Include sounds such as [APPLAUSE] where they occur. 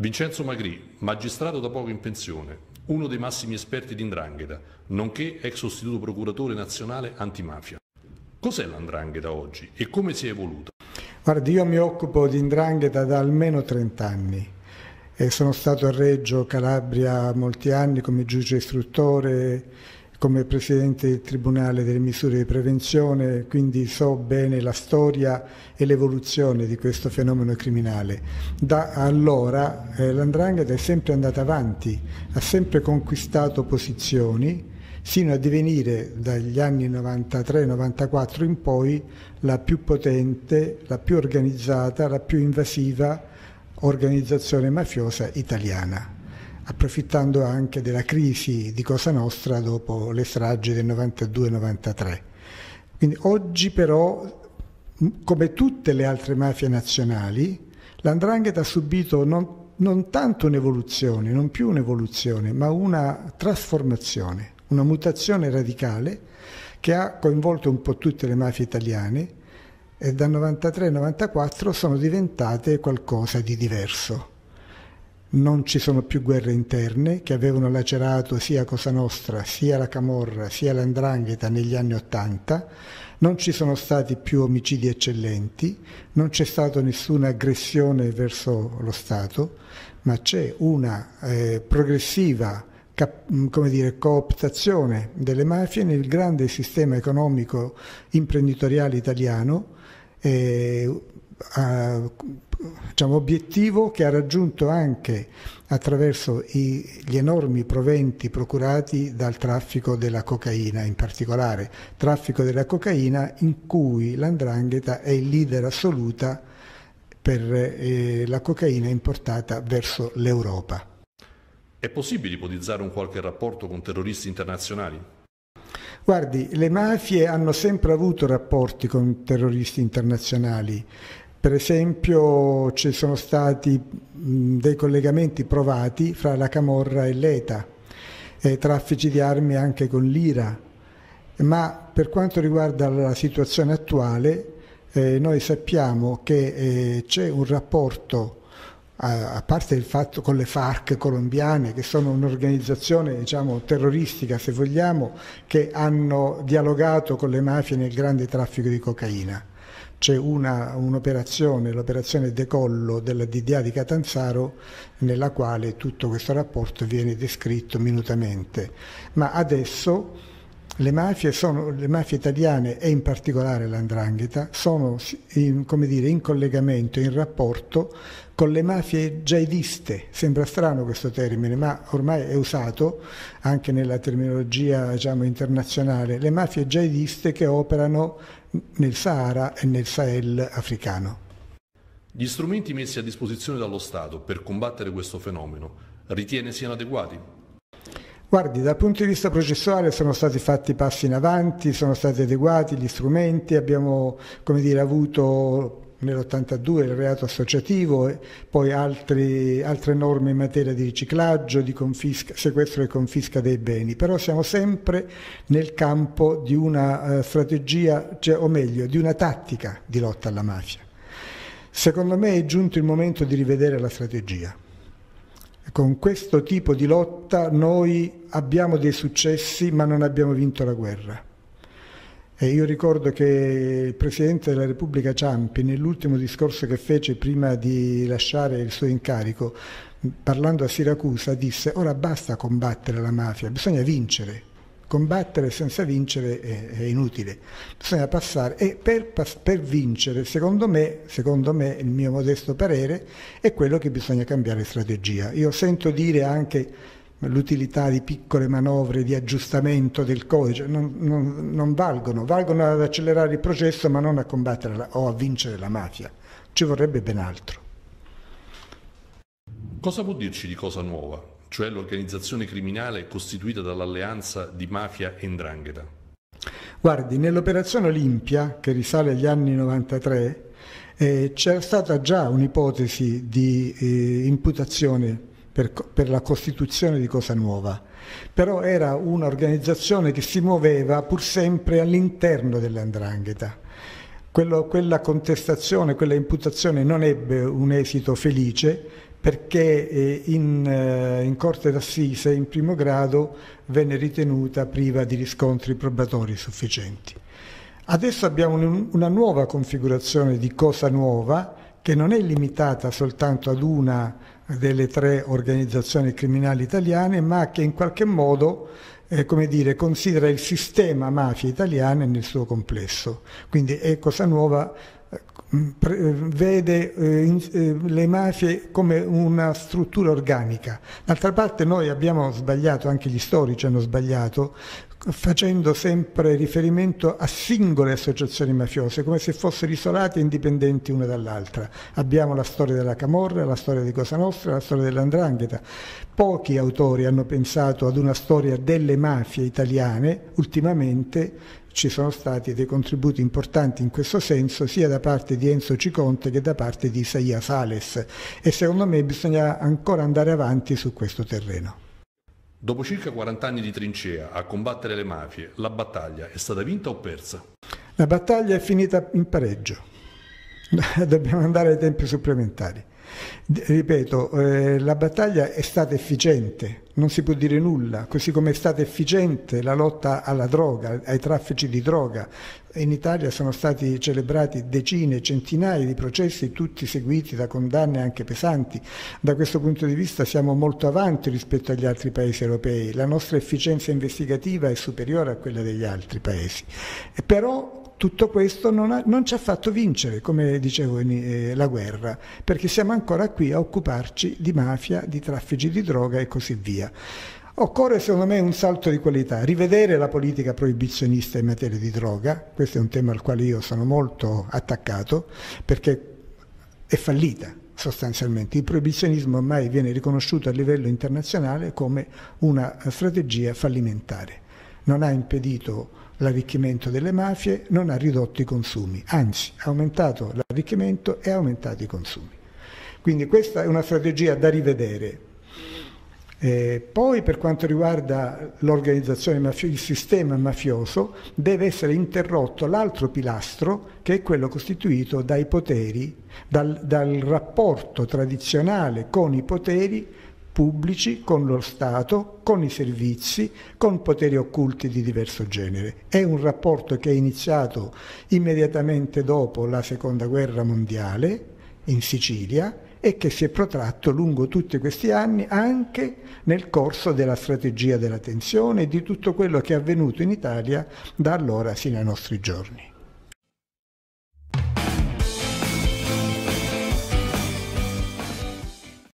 Vincenzo Magrì, magistrato da poco in pensione, uno dei massimi esperti di Ndrangheta, nonché ex sostituto procuratore nazionale antimafia. Cos'è l'Andrangheta oggi e come si è evoluta? Guardi, io mi occupo di Ndrangheta da almeno 30 anni. E eh, sono stato a Reggio, Calabria, molti anni come giudice istruttore, come presidente del Tribunale delle misure di prevenzione, quindi so bene la storia e l'evoluzione di questo fenomeno criminale. Da allora eh, l'andrangheta è sempre andata avanti, ha sempre conquistato posizioni sino a divenire dagli anni 93-94 in poi la più potente, la più organizzata, la più invasiva organizzazione mafiosa italiana approfittando anche della crisi di Cosa Nostra dopo le stragi del 92-93. Quindi oggi però, come tutte le altre mafie nazionali, l'Andrangheta ha subito non non tanto un'evoluzione, non più un'evoluzione, ma una trasformazione, una mutazione radicale che ha coinvolto un po' tutte le mafie italiane e dal 93 94 sono diventate qualcosa di diverso non ci sono più guerre interne che avevano lacerato sia Cosa Nostra, sia la Camorra, sia l'Andrangheta negli anni Ottanta, non ci sono stati più omicidi eccellenti, non c'è stata nessuna aggressione verso lo Stato, ma c'è una eh, progressiva mm, come dire, cooptazione delle mafie nel grande sistema economico imprenditoriale italiano eh, eh, diciamo, obiettivo che ha raggiunto anche attraverso i, gli enormi proventi procurati dal traffico della cocaina in particolare, traffico della cocaina in cui l'andrangheta è il leader assoluta per eh, la cocaina importata verso l'Europa. È possibile ipotizzare un qualche rapporto con terroristi internazionali? Guardi, le mafie hanno sempre avuto rapporti con terroristi internazionali. Per esempio ci sono stati dei collegamenti provati fra la Camorra e l'ETA, e traffici di armi anche con l'Ira, ma per quanto riguarda la situazione attuale eh, noi sappiamo che eh, c'è un rapporto, a, a, parte il fatto con le FARC colombiane, che sono un'organizzazione diciamo, terroristica se vogliamo, che hanno dialogato con le mafie nel grande traffico di cocaina c'è un'operazione, l'operazione decollo della DDA di Catanzaro, nella quale tutto questo rapporto viene descritto minutamente. Ma adesso le mafie, sono, le mafie italiane e in particolare l'andrangheta sono in, dire, in collegamento, in rapporto con le mafie jihadiste. Sembra strano questo termine, ma ormai è usato anche nella terminologia diciamo, internazionale. Le mafie jihadiste che operano nel Sahara e nel Sahel africano. Gli strumenti messi a disposizione dallo Stato per combattere questo fenomeno ritiene siano adeguati? Guardi, dal punto di vista processuale sono stati fatti passi in avanti, sono stati adeguati gli strumenti, abbiamo dire, avuto nell'82 il reato associativo poi altri, altre norme in materia di riciclaggio, di confisca, sequestro e confisca dei beni, però siamo sempre nel campo di una eh, strategia, cioè, o meglio, di una tattica di lotta alla mafia. Secondo me è giunto il momento di rivedere la strategia. Con questo tipo di lotta noi abbiamo dei successi ma non abbiamo vinto la guerra. E io ricordo che il Presidente della Repubblica Ciampi, nell'ultimo discorso che fece prima di lasciare il suo incarico, parlando a Siracusa, disse ora basta combattere la mafia, bisogna vincere combattere senza vincere è, è inutile, bisogna passare e per, per vincere, secondo me, secondo me, il mio modesto parere, è quello che bisogna cambiare strategia. Io sento dire anche l'utilità di piccole manovre di aggiustamento del codice non, non, non, valgono, valgono ad accelerare il processo ma non a combattere la, o a vincere la mafia, ci vorrebbe ben altro. Cosa può dirci di cosa nuova cioè l'organizzazione criminale costituita dall'alleanza di mafia e ndrangheta. Guardi, nell'operazione Olimpia, che risale agli anni 93, eh, c'era stata già un'ipotesi di eh, imputazione per, per, la costituzione di Cosa Nuova, però era un'organizzazione che si muoveva pur sempre all'interno dell'andrangheta. Quello, quella contestazione, quella imputazione non ebbe un esito felice perché eh, in, eh, in Corte d'Assise, in primo grado, venne ritenuta priva di riscontri probatori sufficienti. Adesso abbiamo una nuova configurazione di cosa nuova, che non è limitata soltanto ad una delle tre organizzazioni criminali italiane, ma che in qualche modo eh, come dire, considera il sistema mafia italiana nel suo complesso. Quindi è cosa nuova vede eh, eh, le mafie come una struttura organica. D'altra parte noi abbiamo sbagliato, anche gli storici hanno sbagliato, facendo sempre riferimento a singole associazioni mafiose, come se fossero isolate e indipendenti una dall'altra. Abbiamo la storia della Camorra, la storia di Cosa Nostra, la storia dell'Andrangheta. Pochi autori hanno pensato ad una storia delle mafie italiane, ultimamente ci sono stati dei contributi importanti in questo senso sia da parte di Enzo Ciconte che da parte di Isaia Sales e secondo me bisogna ancora andare avanti su questo terreno. Dopo circa 40 anni di trincea a combattere le mafie, la battaglia è stata vinta o persa? La battaglia è finita in pareggio. [LAUGHS] Dobbiamo andare ai tempi supplementari. Ripeto, eh, la battaglia è stata efficiente, non si può dire nulla, così come è stata efficiente la lotta alla droga, ai traffici di droga. In Italia sono stati celebrati decine, centinaia di processi, tutti seguiti da condanne anche pesanti. Da questo punto di vista siamo molto avanti rispetto agli altri paesi europei, la nostra efficienza investigativa è superiore a quella degli altri paesi. però tutto questo non, ha, non, ci ha fatto vincere, come dicevo, in, eh, la guerra, perché siamo ancora qui a occuparci di mafia, di traffici di droga e così via. Occorre secondo me un salto di qualità, rivedere la politica proibizionista in materia di droga, questo è un tema al quale io sono molto attaccato, perché è fallita sostanzialmente. Il proibizionismo ormai viene riconosciuto a livello internazionale come una strategia fallimentare. Non ha impedito l'arricchimento delle mafie non ha ridotto i consumi, anzi ha aumentato l'arricchimento e ha aumentato i consumi. Quindi questa è una strategia da rivedere. Eh, poi per quanto riguarda l'organizzazione mafiosa, il sistema mafioso, deve essere interrotto l'altro pilastro che è quello costituito dai poteri, dal, dal rapporto tradizionale con i poteri pubblici, con lo Stato, con i servizi, con poteri occulti di diverso genere. È un rapporto che è iniziato immediatamente dopo la Seconda Guerra Mondiale in Sicilia e che si è protratto lungo tutti questi anni anche nel corso della strategia della tensione e di tutto quello che è avvenuto in Italia da allora sino ai nostri giorni.